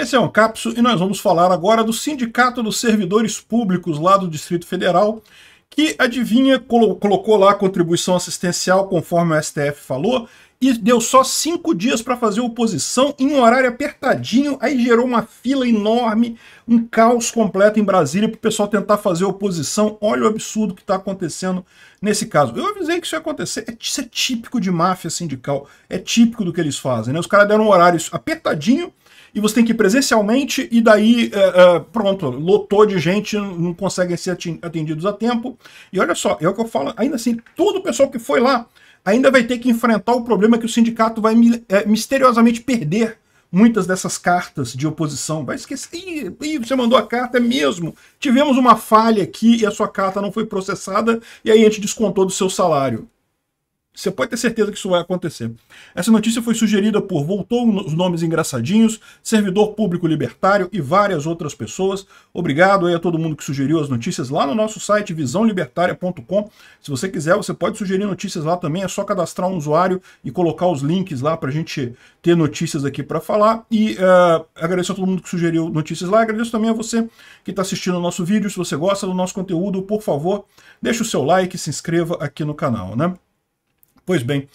Esse é um Capso e nós vamos falar agora do Sindicato dos Servidores Públicos lá do Distrito Federal, que, adivinha, colocou lá a contribuição assistencial conforme o STF falou, e deu só cinco dias para fazer oposição em um horário apertadinho, aí gerou uma fila enorme, um caos completo em Brasília para o pessoal tentar fazer oposição. Olha o absurdo que está acontecendo nesse caso. Eu avisei que isso ia acontecer, é, isso é típico de máfia sindical, é típico do que eles fazem. Né? Os caras deram um horário apertadinho, e você tem que ir presencialmente, e daí, é, é, pronto, lotou de gente, não conseguem ser atendidos a tempo. E olha só, é o que eu falo, ainda assim, todo o pessoal que foi lá ainda vai ter que enfrentar o problema que o sindicato vai é, misteriosamente perder muitas dessas cartas de oposição. Vai esquecer. Ih, ih, você mandou a carta, é mesmo. Tivemos uma falha aqui e a sua carta não foi processada, e aí a gente descontou do seu salário. Você pode ter certeza que isso vai acontecer. Essa notícia foi sugerida por Voltou os Nomes Engraçadinhos, Servidor Público Libertário e várias outras pessoas. Obrigado aí a todo mundo que sugeriu as notícias lá no nosso site visãolibertaria.com. Se você quiser, você pode sugerir notícias lá também, é só cadastrar um usuário e colocar os links lá para a gente ter notícias aqui para falar. E uh, agradeço a todo mundo que sugeriu notícias lá, agradeço também a você que está assistindo o nosso vídeo. Se você gosta do nosso conteúdo, por favor, deixe o seu like e se inscreva aqui no canal, né? Pois bem,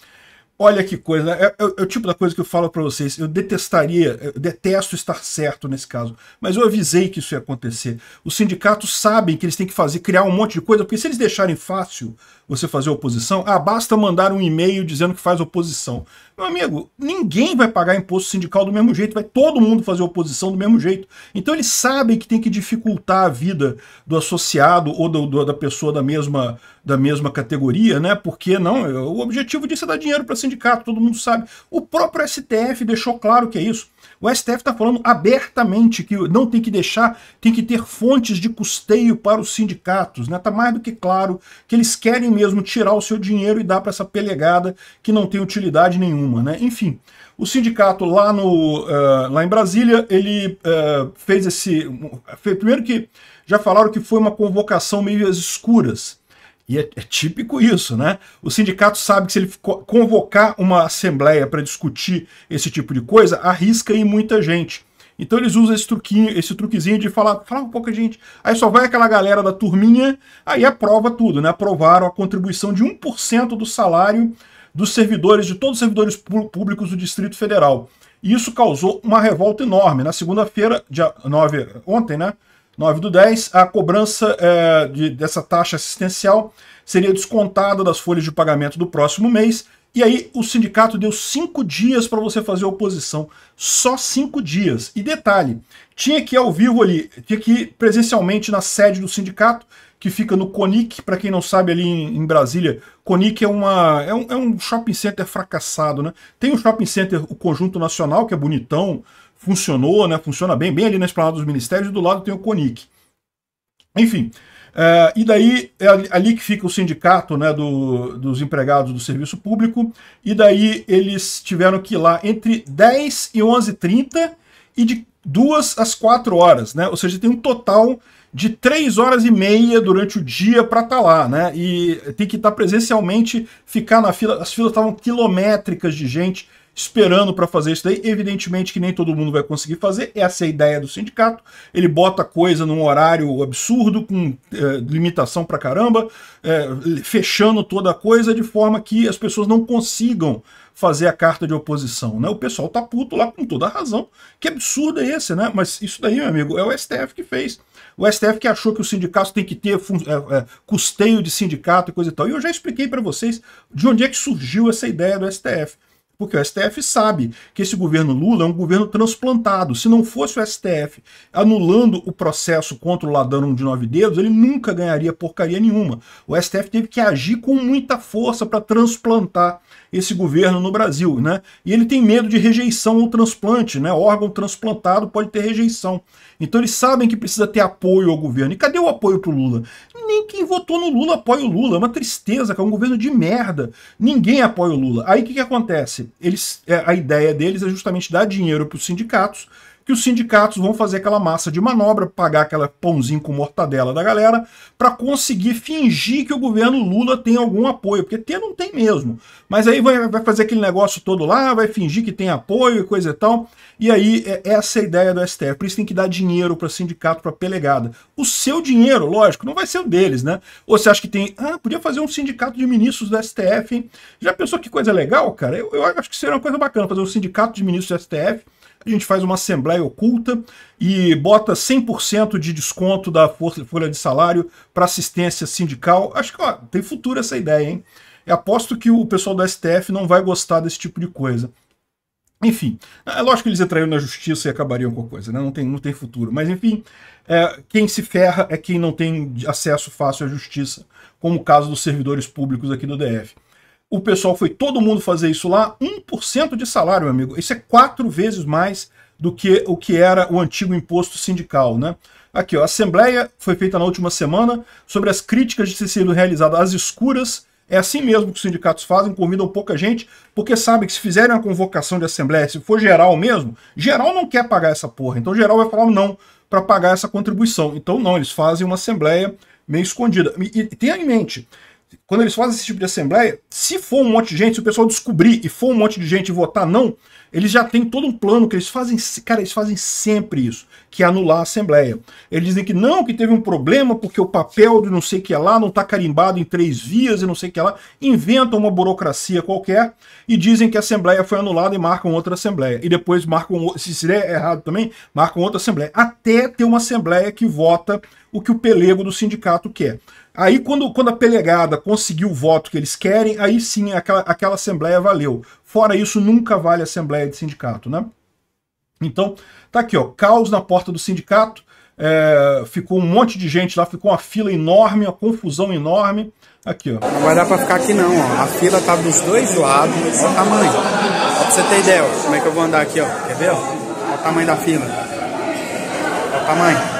olha que coisa, é, é, é o tipo da coisa que eu falo para vocês, eu detestaria, eu detesto estar certo nesse caso, mas eu avisei que isso ia acontecer. Os sindicatos sabem que eles têm que fazer, criar um monte de coisa, porque se eles deixarem fácil você fazer oposição, ah, basta mandar um e-mail dizendo que faz oposição. Meu amigo, ninguém vai pagar imposto sindical do mesmo jeito, vai todo mundo fazer oposição do mesmo jeito. Então eles sabem que tem que dificultar a vida do associado ou do, do, da pessoa da mesma da mesma categoria, né? Porque não, é, o objetivo disso é dar dinheiro para sindicato, todo mundo sabe. O próprio STF deixou claro que é isso. O STF está falando abertamente que não tem que deixar, tem que ter fontes de custeio para os sindicatos. Está né? Tá mais do que claro que eles querem mesmo tirar o seu dinheiro e dar para essa pelegada que não tem utilidade nenhuma. Né? Enfim, o sindicato lá, no, uh, lá em Brasília, ele uh, fez esse... Eh, fez, primeiro que já falaram que foi uma convocação meio às escuras. E é, é típico isso, né? O sindicato sabe que se ele convocar uma assembleia para discutir esse tipo de coisa, arrisca em muita gente. Então eles usam esse truquinho, esse truquezinho de falar, falar um pouco gente. Aí só vai aquela galera da turminha, aí aprova tudo, né? Aprovaram a contribuição de 1% do salário dos servidores, de todos os servidores públicos do Distrito Federal. E isso causou uma revolta enorme. Na segunda-feira, dia 9, ontem, né? 9 do 10, a cobrança é, de, dessa taxa assistencial seria descontada das folhas de pagamento do próximo mês. E aí o sindicato deu cinco dias para você fazer oposição. Só cinco dias. E detalhe, tinha que ir ao vivo ali, tinha que ir presencialmente na sede do sindicato, que fica no Conic, para quem não sabe ali em, em Brasília, Conic é, uma, é, um, é um shopping center fracassado, né? Tem o shopping center, o Conjunto Nacional, que é bonitão, funcionou, né? Funciona bem, bem ali na esplanada dos ministérios, e do lado tem o CONIC. Enfim, é, e daí é ali que fica o sindicato né, do, dos empregados do serviço público, e daí eles tiveram que ir lá entre 10 e 11h30 e de 2 às 4 horas, né? Ou seja, tem um total de 3 horas e meia durante o dia para estar tá lá, né? E tem que estar tá presencialmente, ficar na fila. As filas estavam quilométricas de gente esperando para fazer isso daí. Evidentemente que nem todo mundo vai conseguir fazer, essa é a ideia do sindicato. Ele bota coisa num horário absurdo, com é, limitação para caramba, é, fechando toda a coisa de forma que as pessoas não consigam fazer a carta de oposição, né? O pessoal tá puto lá com toda a razão. Que absurdo é esse, né? Mas isso daí, meu amigo, é o STF que fez. O STF que achou que o sindicato tem que ter é, é, custeio de sindicato e coisa e tal. E eu já expliquei para vocês de onde é que surgiu essa ideia do STF. Porque o STF sabe que esse governo Lula é um governo transplantado. Se não fosse o STF anulando o processo contra o Ladano de nove dedos, ele nunca ganharia porcaria nenhuma. O STF teve que agir com muita força para transplantar esse governo no Brasil. Né? E ele tem medo de rejeição ao transplante. Né? O órgão transplantado pode ter rejeição. Então eles sabem que precisa ter apoio ao governo. E cadê o apoio para o Lula? Nem quem votou no Lula apoia o Lula. É uma tristeza, que é um governo de merda. Ninguém apoia o Lula. Aí o que, que acontece? eles, é, a ideia deles é justamente dar dinheiro para os sindicatos que os sindicatos vão fazer aquela massa de manobra, pagar aquela pãozinho com mortadela da galera, para conseguir fingir que o governo Lula tem algum apoio, porque ter não tem mesmo. Mas aí vai, vai fazer aquele negócio todo lá, vai fingir que tem apoio e coisa e tal. E aí é, é essa é a ideia do STF. Por isso tem que dar dinheiro para sindicato, para pelegada. O seu dinheiro, lógico, não vai ser o deles, né? Ou você acha que tem. Ah, podia fazer um sindicato de ministros do STF, hein? Já pensou que coisa legal, cara? Eu, eu acho que seria uma coisa bacana fazer um sindicato de ministros do STF a gente faz uma assembleia oculta e bota 100% de desconto da folha de salário para assistência sindical. Acho que ó, tem futuro essa ideia, hein? Eu aposto que o pessoal do STF não vai gostar desse tipo de coisa. Enfim, é lógico que eles entrariam na justiça e acabariam com a coisa, né? não, tem, não tem futuro. Mas enfim, é, quem se ferra é quem não tem acesso fácil à justiça, como o caso dos servidores públicos aqui do DF o pessoal foi todo mundo fazer isso lá, 1% de salário, meu amigo. Isso é quatro vezes mais do que o que era o antigo imposto sindical, né? Aqui, ó, a assembleia foi feita na última semana sobre as críticas de ter sido realizada às escuras. É assim mesmo que os sindicatos fazem, convidam pouca gente, porque sabem que se fizerem a convocação de assembleia, se for geral mesmo, geral não quer pagar essa porra. Então geral vai falar não para pagar essa contribuição. Então não, eles fazem uma assembleia meio escondida. E, e tenha em mente, quando eles fazem esse tipo de assembleia, se for um monte de gente, se o pessoal descobrir e for um monte de gente votar não, eles já têm todo um plano que eles fazem, cara, eles fazem sempre isso, que é anular a Assembleia. Eles dizem que não, que teve um problema porque o papel de não sei o que é lá não está carimbado em três vias e não sei o que é lá. Inventam uma burocracia qualquer e dizem que a Assembleia foi anulada e marcam outra Assembleia. E depois marcam, se der errado também, marcam outra Assembleia. Até ter uma Assembleia que vota o que o pelego do sindicato quer. Aí, quando, quando a pelegada conseguiu o voto que eles querem, aí sim aquela, aquela Assembleia valeu. Fora isso, nunca vale assembleia de sindicato, né? Então, tá aqui, ó, caos na porta do sindicato, é, ficou um monte de gente lá, ficou uma fila enorme, uma confusão enorme. Aqui, ó. Não vai dar pra ficar aqui não, ó. A fila tá dos dois lados, olha o tamanho. pra você ter ideia, ó, como é que eu vou andar aqui, ó. Quer ver, ó? Olha o tamanho da fila. Olha o tamanho.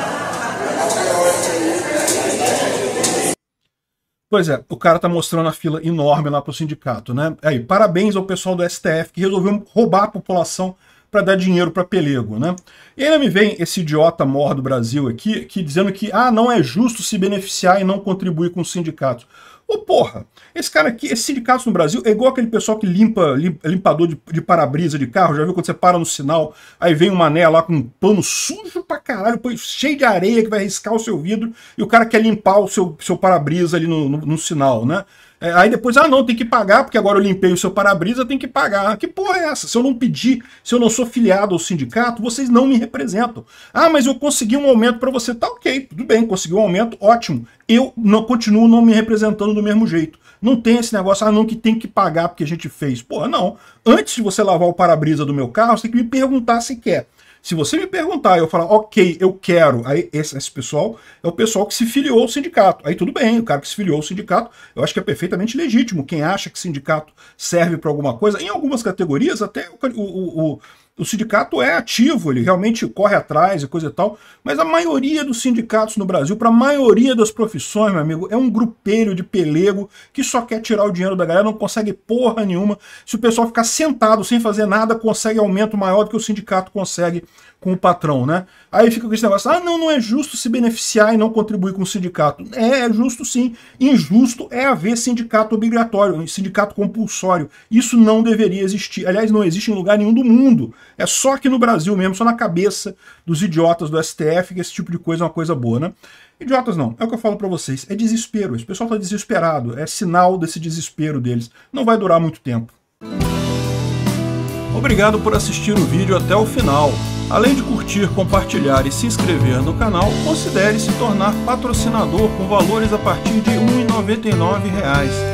Pois é, o cara tá mostrando a fila enorme lá pro sindicato, né? Aí, parabéns ao pessoal do STF que resolveu roubar a população para dar dinheiro para pelego, né? E ainda me vem esse idiota mor do Brasil aqui, que dizendo que ah, não é justo se beneficiar e não contribuir com o sindicato. Ô, porra, esse cara aqui, esse sindicato no Brasil é igual aquele pessoal que limpa, limpa limpador de, de para-brisa de carro. Já viu quando você para no sinal, aí vem um mané lá com um pano sujo pra caralho, cheio de areia que vai riscar o seu vidro, e o cara quer limpar o seu, seu para-brisa ali no, no, no sinal, né? É, aí depois, ah, não, tem que pagar, porque agora eu limpei o seu para-brisa, tem que pagar. Que porra é essa? Se eu não pedir, se eu não sou filiado ao sindicato, vocês não me representam. Ah, mas eu consegui um aumento para você. Tá ok, tudo bem, conseguiu um aumento, ótimo. Eu não continuo não me representando do mesmo jeito. Não tem esse negócio, ah, não, que tem que pagar porque a gente fez. Porra, não. Antes de você lavar o para-brisa do meu carro, você tem que me perguntar se quer. Se você me perguntar e eu falar, ok, eu quero, aí esse, esse, pessoal é o pessoal que se filiou ao sindicato. Aí tudo bem, o cara que se filiou ao sindicato, eu acho que é perfeitamente legítimo. Quem acha que sindicato serve para alguma coisa, em algumas categorias, até o, o, o o sindicato é ativo, ele realmente corre atrás e coisa e tal, mas a maioria dos sindicatos no Brasil, para a maioria das profissões, meu amigo, é um grupelho de pelego que só quer tirar o dinheiro da galera, não consegue porra nenhuma. Se o pessoal ficar sentado sem fazer nada, consegue aumento maior do que o sindicato consegue com o patrão, né? Aí fica com esse negócio, ah, não, não é justo se beneficiar e não contribuir com o sindicato. É, é justo sim. Injusto é haver sindicato obrigatório, sindicato compulsório. Isso não deveria existir. Aliás, não existe em lugar nenhum do mundo. É só aqui no Brasil mesmo, só na cabeça dos idiotas do STF que esse tipo de coisa é uma coisa boa, né? Idiotas não, é o que eu falo para vocês, é desespero, esse pessoal tá desesperado, é sinal desse desespero deles. Não vai durar muito tempo. Obrigado por assistir o vídeo até o final. Além de curtir, compartilhar e se inscrever no canal, considere se tornar patrocinador com valores a partir de R$ 1,99